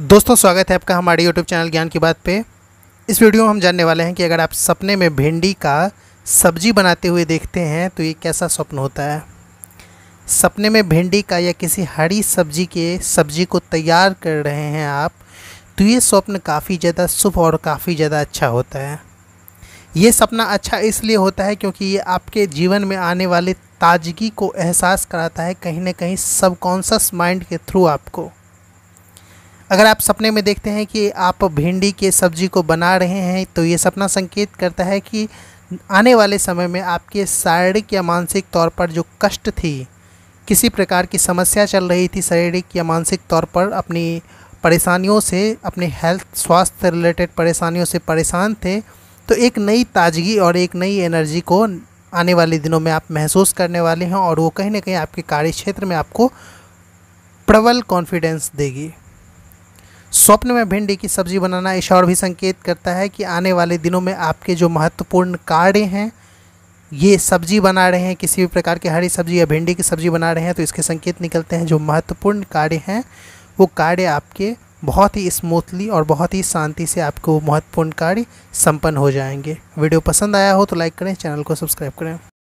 दोस्तों स्वागत है आपका हमारे यूट्यूब चैनल ज्ञान की बात पे इस वीडियो में हम जानने वाले हैं कि अगर आप सपने में भिंडी का सब्जी बनाते हुए देखते हैं तो ये कैसा स्वप्न होता है सपने में भिंडी का या किसी हरी सब्जी के सब्जी को तैयार कर रहे हैं आप तो ये स्वप्न काफ़ी ज़्यादा शुभ और काफ़ी ज़्यादा अच्छा होता है ये सपना अच्छा इसलिए होता है क्योंकि ये आपके जीवन में आने वाले ताजगी को एहसास कराता है कहीं ना कहीं सबकॉन्सियस माइंड के थ्रू आपको अगर आप सपने में देखते हैं कि आप भिंडी के सब्जी को बना रहे हैं तो ये सपना संकेत करता है कि आने वाले समय में आपके शारीरिक या मानसिक तौर पर जो कष्ट थी किसी प्रकार की समस्या चल रही थी शारीरिक या मानसिक तौर पर अपनी परेशानियों से अपने हेल्थ स्वास्थ्य रिलेटेड परेशानियों से परेशान थे तो एक नई ताजगी और एक नई एनर्जी को आने वाले दिनों में आप महसूस करने वाले हैं और वो कहीं ना कहीं आपके कार्य क्षेत्र में आपको प्रबल कॉन्फिडेंस देगी स्वप्न में भिंडी की सब्जी बनाना और भी संकेत करता है कि आने वाले दिनों में आपके जो महत्वपूर्ण कार्य हैं ये सब्जी बना रहे हैं किसी भी प्रकार के हरी सब्जी या भिंडी की सब्जी बना रहे हैं तो इसके संकेत निकलते हैं जो महत्वपूर्ण कार्य हैं वो कार्य आपके बहुत ही स्मूथली और बहुत ही शांति से आपको महत्वपूर्ण कार्य संपन्न हो जाएंगे वीडियो पसंद आया हो तो लाइक करें चैनल को सब्सक्राइब करें